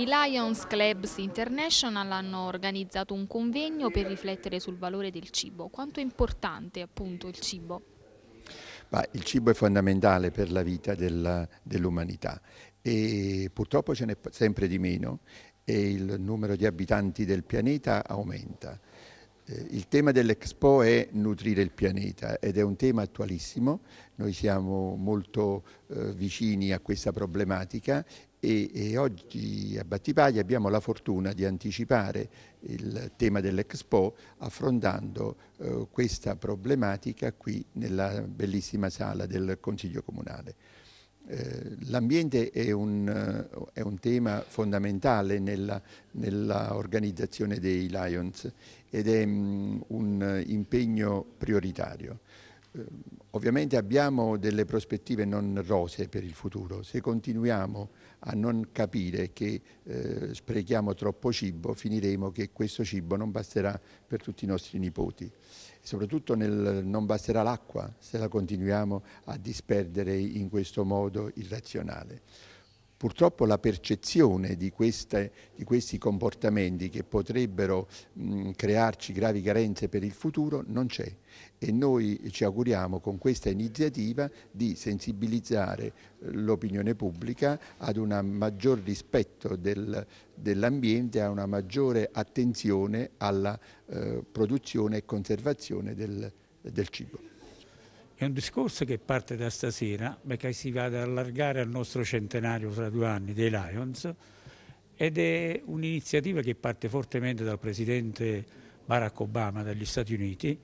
I Lions Clubs International hanno organizzato un convegno per riflettere sul valore del cibo. Quanto è importante appunto il cibo? Ma il cibo è fondamentale per la vita dell'umanità dell e purtroppo ce n'è sempre di meno e il numero di abitanti del pianeta aumenta. Eh, il tema dell'Expo è nutrire il pianeta ed è un tema attualissimo, noi siamo molto eh, vicini a questa problematica e, e, oggi a Battipaglia abbiamo la fortuna di anticipare il tema dell'Expo affrontando eh, questa problematica qui nella bellissima sala del Consiglio Comunale. Eh, l'ambiente è, eh, è un, tema fondamentale nell'organizzazione nella, dei Lions ed è mm, un eh, impegno prioritario. Ehm, ovviamente abbiamo delle prospettive non rosee per il futuro, se continuiamo a non capire che eh, sprechiamo troppo cibo finiremo che questo cibo non basterà per tutti i nostri nipoti. soprattutto nel, non basterà l'acqua se la continuiamo a disperdere in questo modo irrazionale. Purtroppo la percezione di, queste, di questi comportamenti che potrebbero mh, crearci gravi carenze per il futuro non c'è e noi ci auguriamo con questa iniziativa di sensibilizzare eh, l'opinione pubblica ad un maggior rispetto del, dell'ambiente, a una maggiore attenzione alla eh, produzione e conservazione del, del cibo. È un discorso che parte da stasera, perché si va ad allargare al nostro centenario fra due anni dei Lions, ed è un'iniziativa che parte fortemente dal presidente Barack Obama degli Stati Uniti,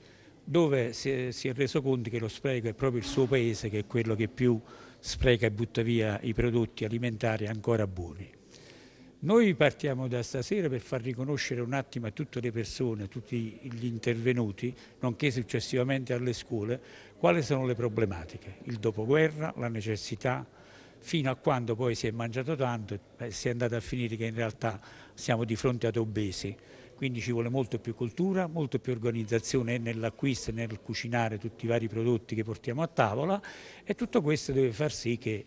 dove si è, si è reso conto che lo spreco è proprio il suo paese che è quello che più spreca e butta via i prodotti alimentari ancora buoni. Noi partiamo da stasera per far riconoscere un attimo a tutte le persone, a tutti gli intervenuti, nonché successivamente alle scuole, quali sono le problematiche, il dopoguerra, la necessità, fino a quando poi si è mangiato tanto e eh, si è andato a finire che in realtà siamo di fronte ad obesi. Quindi ci vuole molto più cultura, molto più organizzazione nell'acquisto e nel cucinare tutti i vari prodotti che portiamo a tavola e tutto questo deve far sì che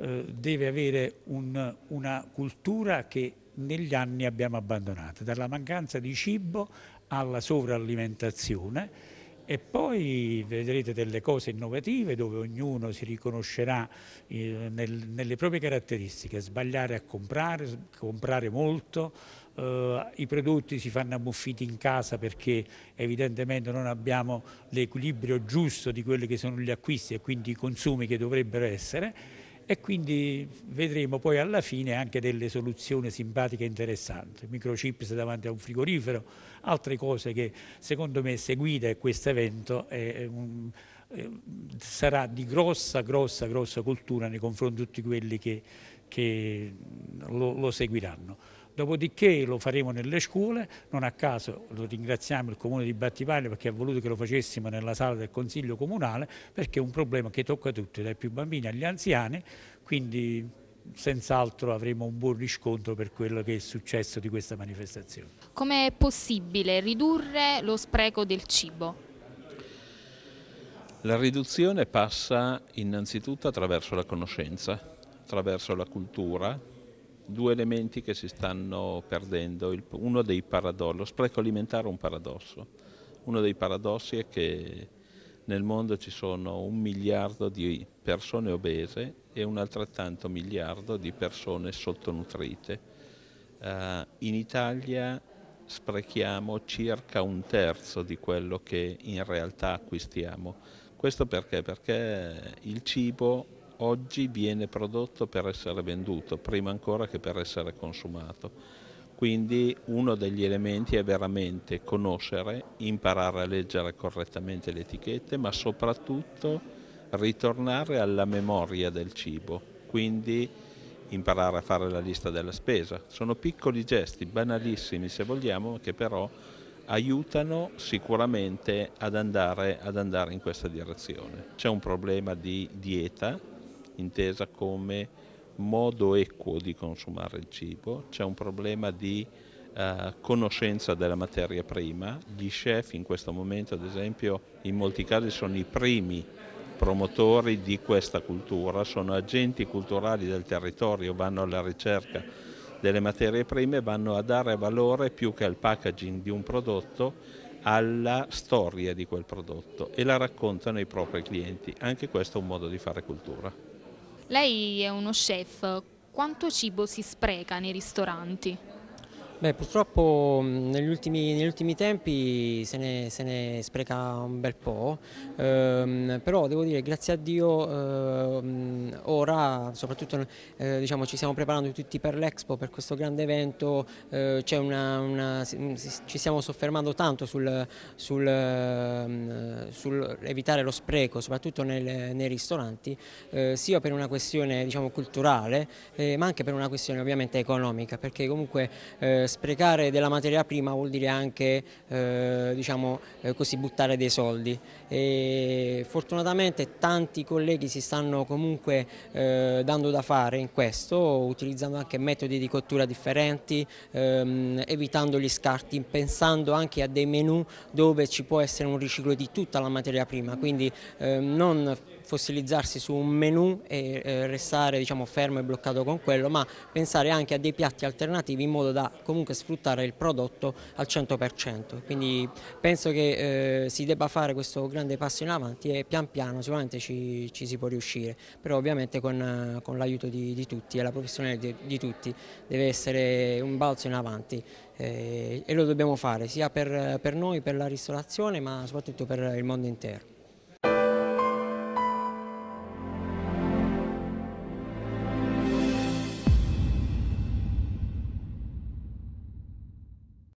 eh, deve avere un, una cultura che negli anni abbiamo abbandonato, dalla mancanza di cibo alla sovralimentazione e poi vedrete delle cose innovative dove ognuno si riconoscerà eh, nel, nelle proprie caratteristiche, sbagliare a comprare, comprare molto, eh, i prodotti si fanno ammuffiti in casa perché evidentemente non abbiamo l'equilibrio giusto di quelli che sono gli acquisti e quindi i consumi che dovrebbero essere e quindi vedremo poi alla fine anche delle soluzioni simpatiche e interessanti, microchips davanti a un frigorifero, altre cose che secondo me se questo evento un, sarà di grossa, grossa, grossa cultura nei confronti di tutti quelli che, che lo, lo seguiranno. Dopodiché lo faremo nelle scuole, non a caso lo ringraziamo il Comune di Battipaglia perché ha voluto che lo facessimo nella sala del Consiglio Comunale perché è un problema che tocca tutti, dai più bambini agli anziani, quindi senz'altro avremo un buon riscontro per quello che è successo di questa manifestazione. Come è possibile ridurre lo spreco del cibo? La riduzione passa innanzitutto attraverso la conoscenza, attraverso la cultura, due elementi che si stanno perdendo. uno dei paradossi, lo spreco alimentare è un paradosso. Uno dei paradossi è che nel mondo ci sono un miliardo di persone obese e un altrettanto miliardo di persone sottonutrite. Uh, in Italia sprechiamo circa un terzo di quello che in realtà acquistiamo. Questo perché? Perché il cibo oggi viene prodotto per essere venduto, prima ancora che per essere consumato. Quindi uno degli elementi è veramente conoscere, imparare a leggere correttamente le etichette, ma soprattutto ritornare alla memoria del cibo, quindi imparare a fare la lista della spesa. Sono piccoli gesti, banalissimi se vogliamo, che però aiutano sicuramente ad andare, ad andare in questa direzione. C'è un problema di dieta intesa come modo equo di consumare il cibo, c'è un problema di eh, conoscenza della materia prima, gli chef in questo momento ad esempio in molti casi sono i primi promotori di questa cultura, sono agenti culturali del territorio, vanno alla ricerca delle materie prime, vanno a dare valore più che al packaging di un prodotto alla storia di quel prodotto e la raccontano ai propri clienti. Anche questo è un modo di fare cultura. Lei è uno chef, quanto cibo si spreca nei ristoranti? Beh, purtroppo mm, negli ultimi, negli ultimi tempi se ne, se ne, spreca un bel po', ehm, però devo dire grazie a Dio ehm, ora soprattutto eh, diciamo, ci stiamo preparando tutti per l'Expo, per questo grande evento, eh, una, una, mm, ci stiamo soffermando tanto sul, sul, ehm, sul, evitare lo spreco, soprattutto nel, nei ristoranti, eh, sia per una questione diciamo, culturale eh, ma anche per una questione ovviamente economica, perché comunque eh, sprecare della materia prima vuol dire anche eh, diciamo, eh, così buttare dei soldi. E fortunatamente tanti colleghi si stanno comunque eh, dando da fare in questo, utilizzando anche metodi di cottura differenti, ehm, evitando gli scarti, pensando anche a dei menu dove ci può essere un riciclo di tutta la materia prima, quindi ehm, non fossilizzarsi su un menù e eh, restare diciamo, fermo e bloccato con quello, ma pensare anche a dei piatti alternativi in modo da comunque sfruttare il prodotto al 100%. Quindi penso che eh, si debba fare questo grande passo in avanti e pian piano sicuramente ci, ci si può riuscire, però ovviamente con, eh, con l'aiuto di, di, tutti e la professionalità di, di, tutti deve essere un balzo in avanti eh, e lo dobbiamo fare sia per, per noi, per la ristorazione, ma soprattutto per il mondo intero.